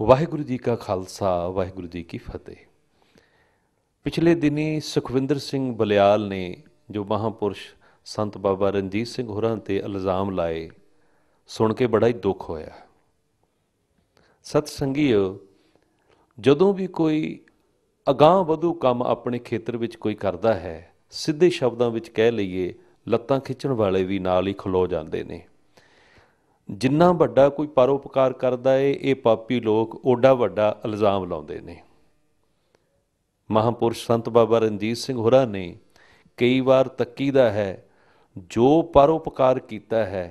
ਵਾਹਿਗੁਰੂ ਜੀ ਕਾ ਖਾਲਸਾ ਵਾਹਿਗੁਰੂ ਜੀ ਕੀ ਫਤਿਹ ਪਿਛਲੇ ਦਿਨੀ ਸੁਖਵਿੰਦਰ ਸਿੰਘ ਬਲਿਆਲ ਨੇ ਜੋ ਮਹਾਪੁਰਸ਼ ਸੰਤ ਬਾਬਾ ਰਣਜੀਤ ਸਿੰਘ ਹੋਰਾਂ ਤੇ ਇਲਜ਼ਾਮ ਲਾਏ ਸੁਣ ਕੇ ਬੜਾ ਹੀ ਦੁੱਖ ਹੋਇਆ ਸਤ ਸੰਗੀਓ ਜਦੋਂ ਵੀ ਕੋਈ ਅਗਾਹ ਵਧੂ ਕੰਮ ਆਪਣੇ ਖੇਤਰ ਵਿੱਚ ਕੋਈ ਕਰਦਾ ਹੈ ਸਿੱਧੇ ਸ਼ਬਦਾਂ ਵਿੱਚ ਕਹਿ ਲਈਏ ਲੱਤਾਂ ਖਿੱਚਣ ਵਾਲੇ ਵੀ ਨਾਲ ਹੀ ਖਲੋ ਜਾਂਦੇ ਨੇ ਜਿੰਨਾ ਵੱਡਾ ਕੋਈ ਪਰਉਪਕਾਰ ਕਰਦਾ ਏ ਇਹ ਪਾਪੀ ਲੋਕ ਓਡਾ ਵੱਡਾ ਇਲਜ਼ਾਮ ਲਾਉਂਦੇ ਨੇ ਮਹਾਪੁਰਸ਼ ਸੰਤ ਬਾਬਾ ਰਣਜੀਤ ਸਿੰਘ ਹੋਰਾਂ ਨੇ ਕਈ ਵਾਰ ਤੱਕੀਦਾ ਹੈ ਜੋ ਪਰਉਪਕਾਰ ਕੀਤਾ ਹੈ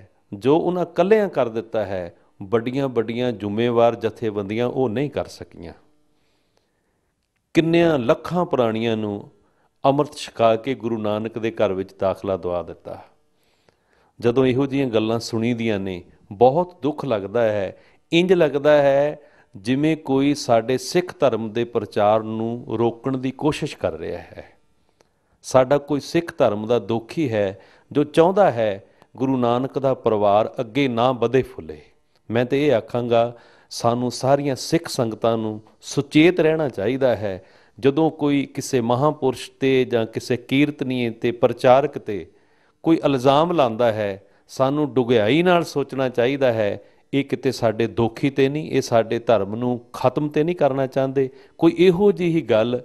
ਜੋ ਉਹਨਾਂ ਕੱਲਿਆਂ ਕਰ ਦਿੱਤਾ ਹੈ ਵੱਡੀਆਂ ਵੱਡੀਆਂ ਜ਼ਿੰਮੇਵਾਰ ਜਥੇਬੰਦੀਆਂ ਉਹ ਨਹੀਂ ਕਰ ਸਕੀਆਂ ਕਿੰਨਿਆਂ ਲੱਖਾਂ ਪ੍ਰਾਣੀਆਂ ਨੂੰ ਅੰਮ੍ਰਿਤ ਛਕਾ ਕੇ ਗੁਰੂ ਨਾਨਕ ਦੇ ਘਰ ਵਿੱਚ ਦਾਖਲਾ ਦਵਾ ਦਿੱਤਾ ਜਦੋਂ ਇਹੋ ਜੀਆਂ ਗੱਲਾਂ ਸੁਣੀਦੀਆਂ ਨੇ ਬਹੁਤ ਦੁੱਖ ਲੱਗਦਾ ਹੈ ਇੰਜ ਲੱਗਦਾ ਹੈ ਜਿਵੇਂ ਕੋਈ ਸਾਡੇ ਸਿੱਖ ਧਰਮ ਦੇ ਪ੍ਰਚਾਰ ਨੂੰ ਰੋਕਣ ਦੀ ਕੋਸ਼ਿਸ਼ ਕਰ ਰਿਹਾ ਹੈ ਸਾਡਾ ਕੋਈ ਸਿੱਖ ਧਰਮ ਦਾ ਦੋਖੀ ਹੈ ਜੋ ਚਾਹੁੰਦਾ ਹੈ ਗੁਰੂ ਨਾਨਕ ਦਾ ਪਰਿਵਾਰ ਅੱਗੇ ਨਾ ਵਧੇ ਫੁੱਲੇ ਮੈਂ ਤੇ ਇਹ ਆਖਾਂਗਾ ਸਾਨੂੰ ਸਾਰੀਆਂ ਸਿੱਖ ਸੰਗਤਾਂ ਨੂੰ ਸੁਚੇਤ ਰਹਿਣਾ ਚਾਹੀਦਾ ਹੈ ਜਦੋਂ ਕੋਈ ਕਿਸੇ ਮਹਾਪੁਰਸ਼ ਤੇ ਜਾਂ ਕਿਸੇ ਕੀਰਤਨੀਏ ਤੇ ਪ੍ਰਚਾਰਕ ਤੇ ਕੋਈ ਇਲਜ਼ਾਮ ਲਾਉਂਦਾ ਹੈ ਸਾਨੂੰ ਡੁਗਿਆਈ ਨਾਲ ਸੋਚਣਾ ਚਾਹੀਦਾ ਹੈ ਇਹ ਕਿਤੇ ਸਾਡੇ ਦੋਖੀ ਤੇ ਨਹੀਂ ਇਹ ਸਾਡੇ ਧਰਮ ਨੂੰ ਖਤਮ ਤੇ ਨਹੀਂ ਕਰਨਾ ਚਾਹੁੰਦੇ ਕੋਈ ਇਹੋ ਜਿਹੀ ਗੱਲ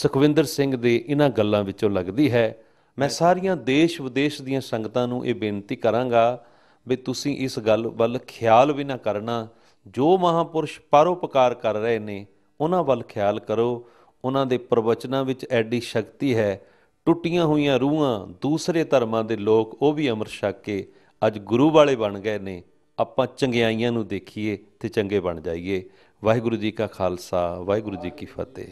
ਸੁਖਵਿੰਦਰ ਸਿੰਘ ਦੇ ਇਹਨਾਂ ਗੱਲਾਂ ਵਿੱਚੋਂ ਲੱਗਦੀ ਹੈ ਮੈਂ ਸਾਰੀਆਂ ਦੇਸ਼ ਵਿਦੇਸ਼ ਦੀਆਂ ਸੰਗਤਾਂ ਨੂੰ ਇਹ ਬੇਨਤੀ ਕਰਾਂਗਾ ਵੀ ਤੁਸੀਂ ਇਸ ਗੱਲ ਵੱਲ ਖਿਆਲ ਵੀ ਨਾ ਕਰਨਾ ਜੋ ਮਹਾਪੁਰਸ਼ ਪਰਉਪਕਾਰ ਕਰ ਰਹੇ ਨੇ ਉਹਨਾਂ ਵੱਲ ਖਿਆਲ ਕਰੋ ਉਹਨਾਂ ਦੇ ਪ੍ਰਵਚਨਾਂ ਵਿੱਚ ਐਡੀ ਸ਼ਕਤੀ ਹੈ ਟੁੱਟੀਆਂ ਹੋਈਆਂ ਰੂਹਾਂ ਦੂਸਰੇ ਧਰਮਾਂ ਦੇ ਲੋਕ ਉਹ ਵੀ ਅਮਰ ਛੱਕ ਕੇ ਅੱਜ ਗੁਰੂ ਵਾਲੇ ਬਣ ਗਏ ਨੇ ਆਪਾਂ ਚੰਗਿਆਈਆਂ ਨੂੰ ਦੇਖੀਏ ਤੇ ਚੰਗੇ ਬਣ ਜਾਈਏ ਵਾਹਿਗੁਰੂ ਜੀ ਕਾ ਖਾਲਸਾ ਵਾਹਿਗੁਰੂ ਜੀ ਕੀ ਫਤਿਹ